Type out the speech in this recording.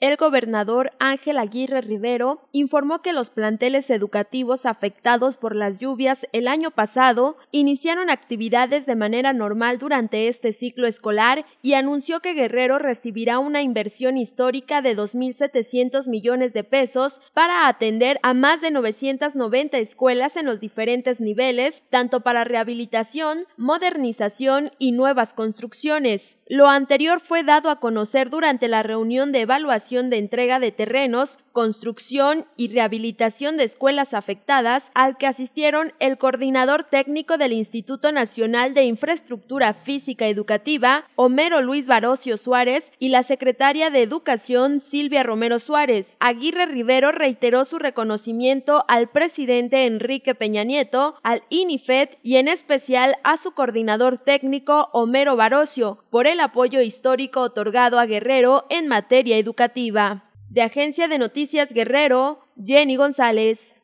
el gobernador Ángel Aguirre Rivero informó que los planteles educativos afectados por las lluvias el año pasado iniciaron actividades de manera normal durante este ciclo escolar y anunció que Guerrero recibirá una inversión histórica de 2.700 millones de pesos para atender a más de 990 escuelas en los diferentes niveles, tanto para rehabilitación, modernización y nuevas construcciones. Lo anterior fue dado a conocer durante la reunión de evaluación de entrega de terrenos construcción y rehabilitación de escuelas afectadas, al que asistieron el coordinador técnico del Instituto Nacional de Infraestructura Física Educativa, Homero Luis Barocio Suárez, y la secretaria de Educación, Silvia Romero Suárez. Aguirre Rivero reiteró su reconocimiento al presidente Enrique Peña Nieto, al INIFED y en especial a su coordinador técnico, Homero Barocio, por el apoyo histórico otorgado a Guerrero en materia educativa. De Agencia de Noticias Guerrero, Jenny González.